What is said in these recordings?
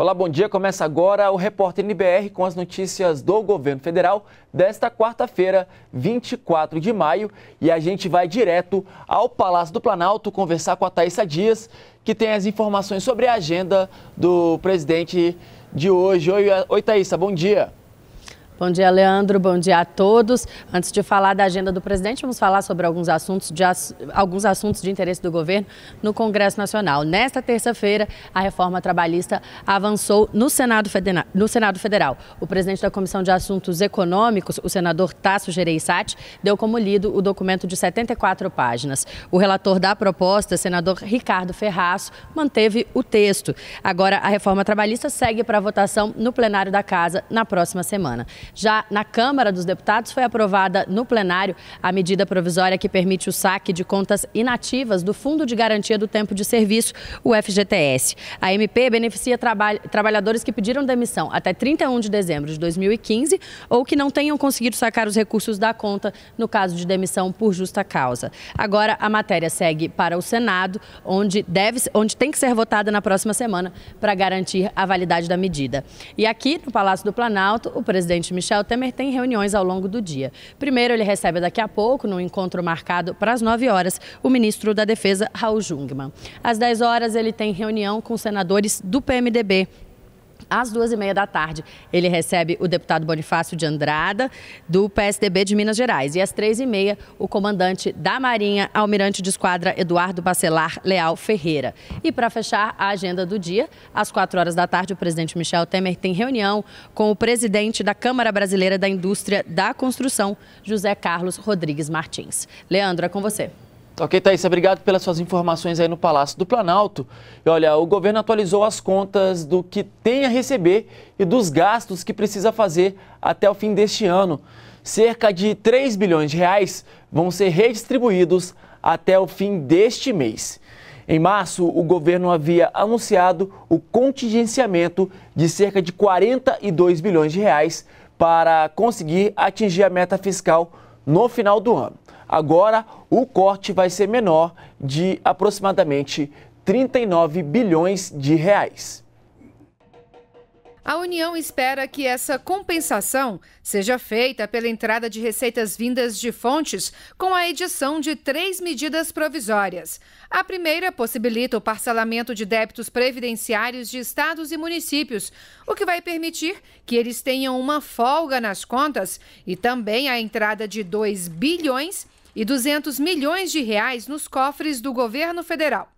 Olá, bom dia. Começa agora o Repórter NBR com as notícias do governo federal desta quarta-feira, 24 de maio. E a gente vai direto ao Palácio do Planalto conversar com a Thaisa Dias, que tem as informações sobre a agenda do presidente de hoje. Oi, oi Thaisa, bom dia. Bom dia, Leandro. Bom dia a todos. Antes de falar da agenda do presidente, vamos falar sobre alguns assuntos de, alguns assuntos de interesse do governo no Congresso Nacional. Nesta terça-feira, a reforma trabalhista avançou no Senado, Federal, no Senado Federal. O presidente da Comissão de Assuntos Econômicos, o senador Tasso Gereissati, deu como lido o documento de 74 páginas. O relator da proposta, senador Ricardo Ferraço, manteve o texto. Agora, a reforma trabalhista segue para votação no plenário da Casa na próxima semana. Já na Câmara dos Deputados foi aprovada no plenário a medida provisória que permite o saque de contas inativas do Fundo de Garantia do Tempo de Serviço, o FGTS. A MP beneficia traba trabalhadores que pediram demissão até 31 de dezembro de 2015 ou que não tenham conseguido sacar os recursos da conta no caso de demissão por justa causa. Agora a matéria segue para o Senado, onde deve onde tem que ser votada na próxima semana para garantir a validade da medida. E aqui no Palácio do Planalto, o presidente Michel Temer tem reuniões ao longo do dia. Primeiro, ele recebe daqui a pouco, num encontro marcado para as 9 horas, o ministro da Defesa, Raul Jungmann. Às 10 horas, ele tem reunião com senadores do PMDB às duas e meia da tarde, ele recebe o deputado Bonifácio de Andrada, do PSDB de Minas Gerais. E às três e meia, o comandante da Marinha, almirante de esquadra Eduardo Bacelar Leal Ferreira. E para fechar a agenda do dia, às quatro horas da tarde, o presidente Michel Temer tem reunião com o presidente da Câmara Brasileira da Indústria da Construção, José Carlos Rodrigues Martins. Leandro, é com você. Ok, Thaís, obrigado pelas suas informações aí no Palácio do Planalto. E olha, o governo atualizou as contas do que tem a receber e dos gastos que precisa fazer até o fim deste ano. Cerca de 3 bilhões de reais vão ser redistribuídos até o fim deste mês. Em março, o governo havia anunciado o contingenciamento de cerca de 42 bilhões de reais para conseguir atingir a meta fiscal no final do ano. Agora, o corte vai ser menor de aproximadamente 39 bilhões de reais. A União espera que essa compensação seja feita pela entrada de receitas vindas de fontes com a edição de três medidas provisórias. A primeira possibilita o parcelamento de débitos previdenciários de estados e municípios, o que vai permitir que eles tenham uma folga nas contas e também a entrada de 2 bilhões e 200 milhões de reais nos cofres do governo federal.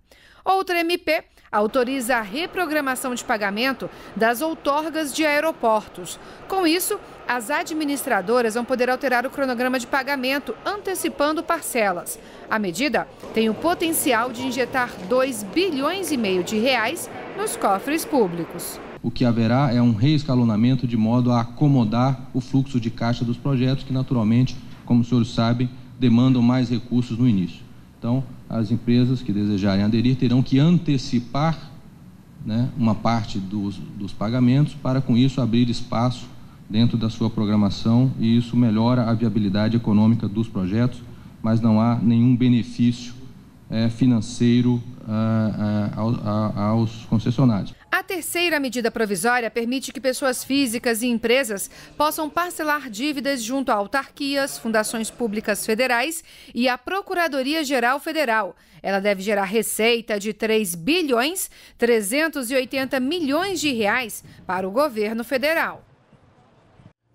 Outra MP autoriza a reprogramação de pagamento das outorgas de aeroportos. Com isso, as administradoras vão poder alterar o cronograma de pagamento, antecipando parcelas. A medida tem o potencial de injetar 2 bilhões e meio de reais nos cofres públicos. O que haverá é um reescalonamento de modo a acomodar o fluxo de caixa dos projetos que naturalmente, como os senhores sabem, demandam mais recursos no início. Então, as empresas que desejarem aderir terão que antecipar né, uma parte dos, dos pagamentos para, com isso, abrir espaço dentro da sua programação e isso melhora a viabilidade econômica dos projetos, mas não há nenhum benefício é, financeiro aos concessionários. A terceira medida provisória permite que pessoas físicas e empresas possam parcelar dívidas junto a autarquias, fundações públicas federais e a Procuradoria Geral Federal. Ela deve gerar receita de 3 bilhões 380 milhões de reais para o governo federal.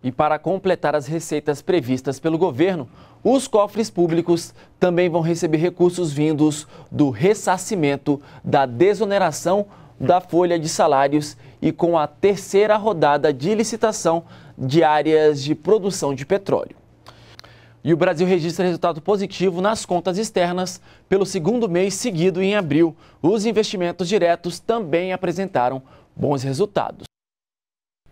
E para completar as receitas previstas pelo governo, os cofres públicos também vão receber recursos vindos do ressarcimento da desoneração da folha de salários e com a terceira rodada de licitação de áreas de produção de petróleo. E o Brasil registra resultado positivo nas contas externas pelo segundo mês seguido em abril. Os investimentos diretos também apresentaram bons resultados.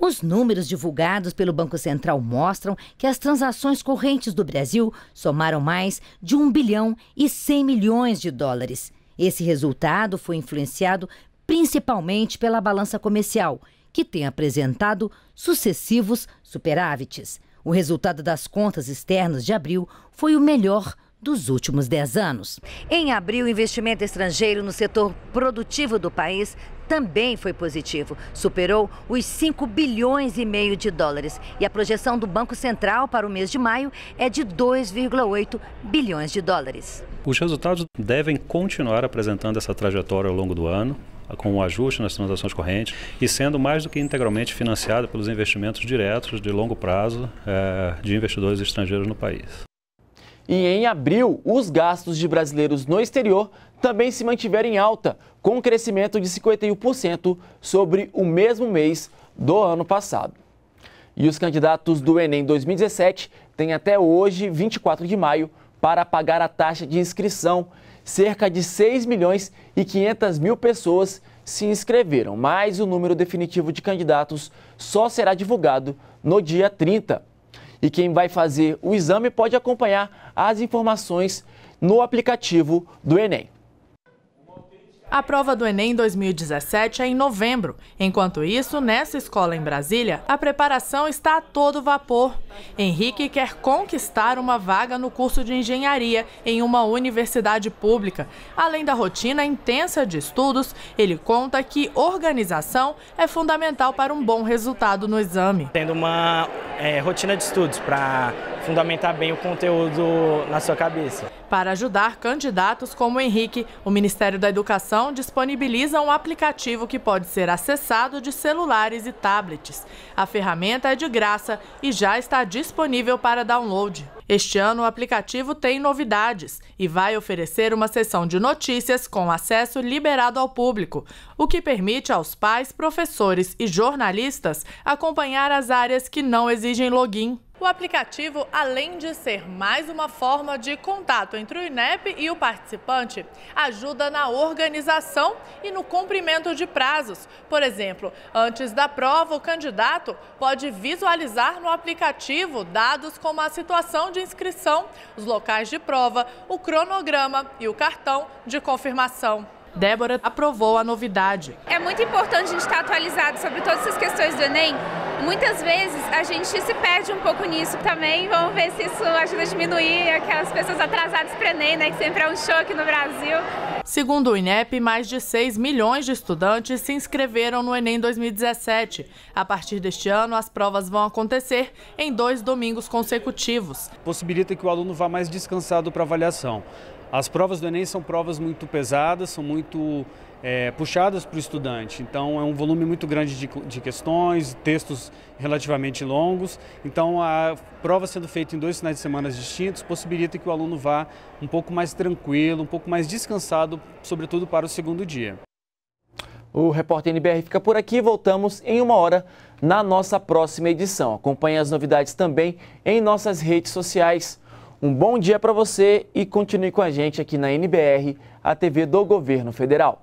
Os números divulgados pelo Banco Central mostram que as transações correntes do Brasil somaram mais de 1 bilhão e 100 milhões de dólares. Esse resultado foi influenciado principalmente pela balança comercial, que tem apresentado sucessivos superávites. O resultado das contas externas de abril foi o melhor dos últimos 10 anos. Em abril, o investimento estrangeiro no setor produtivo do país também foi positivo, superou os 5 bilhões e meio de dólares e a projeção do Banco Central para o mês de maio é de 2,8 bilhões de dólares. Os resultados devem continuar apresentando essa trajetória ao longo do ano, com o um ajuste nas transações correntes e sendo mais do que integralmente financiado pelos investimentos diretos de longo prazo eh, de investidores estrangeiros no país. E em abril, os gastos de brasileiros no exterior também se mantiveram em alta, com um crescimento de 51% sobre o mesmo mês do ano passado. E os candidatos do Enem 2017 têm até hoje, 24 de maio, para pagar a taxa de inscrição. Cerca de 6 milhões e 500 mil pessoas se inscreveram, mas o número definitivo de candidatos só será divulgado no dia 30 e quem vai fazer o exame pode acompanhar as informações no aplicativo do Enem. A prova do Enem 2017 é em novembro. Enquanto isso, nessa escola em Brasília, a preparação está a todo vapor. Henrique quer conquistar uma vaga no curso de engenharia em uma universidade pública. Além da rotina intensa de estudos, ele conta que organização é fundamental para um bom resultado no exame. Tendo uma é, rotina de estudos para fundamentar bem o conteúdo na sua cabeça. Para ajudar candidatos como Henrique, o Ministério da Educação disponibiliza um aplicativo que pode ser acessado de celulares e tablets. A ferramenta é de graça e já está disponível para download. Este ano, o aplicativo tem novidades e vai oferecer uma seção de notícias com acesso liberado ao público, o que permite aos pais, professores e jornalistas acompanhar as áreas que não exigem login. O aplicativo, além de ser mais uma forma de contato entre o INEP e o participante, ajuda na organização e no cumprimento de prazos. Por exemplo, antes da prova, o candidato pode visualizar no aplicativo dados como a situação de inscrição, os locais de prova, o cronograma e o cartão de confirmação. Débora aprovou a novidade. É muito importante a gente estar atualizado sobre todas essas questões do Enem, muitas vezes a gente se perde um pouco nisso também. Vamos ver se isso ajuda a diminuir aquelas pessoas atrasadas para Enem, né, que sempre é um choque no Brasil. Segundo o INEP, mais de 6 milhões de estudantes se inscreveram no Enem 2017. A partir deste ano, as provas vão acontecer em dois domingos consecutivos. Possibilita que o aluno vá mais descansado para a avaliação. As provas do Enem são provas muito pesadas, são muito é, puxadas para o estudante. Então, é um volume muito grande de, de questões, textos relativamente longos. Então, a prova sendo feita em dois finais de semana distintos possibilita que o aluno vá um pouco mais tranquilo, um pouco mais descansado, sobretudo para o segundo dia. O Repórter NBR fica por aqui. Voltamos em uma hora na nossa próxima edição. Acompanhe as novidades também em nossas redes sociais. Um bom dia para você e continue com a gente aqui na NBR, a TV do Governo Federal.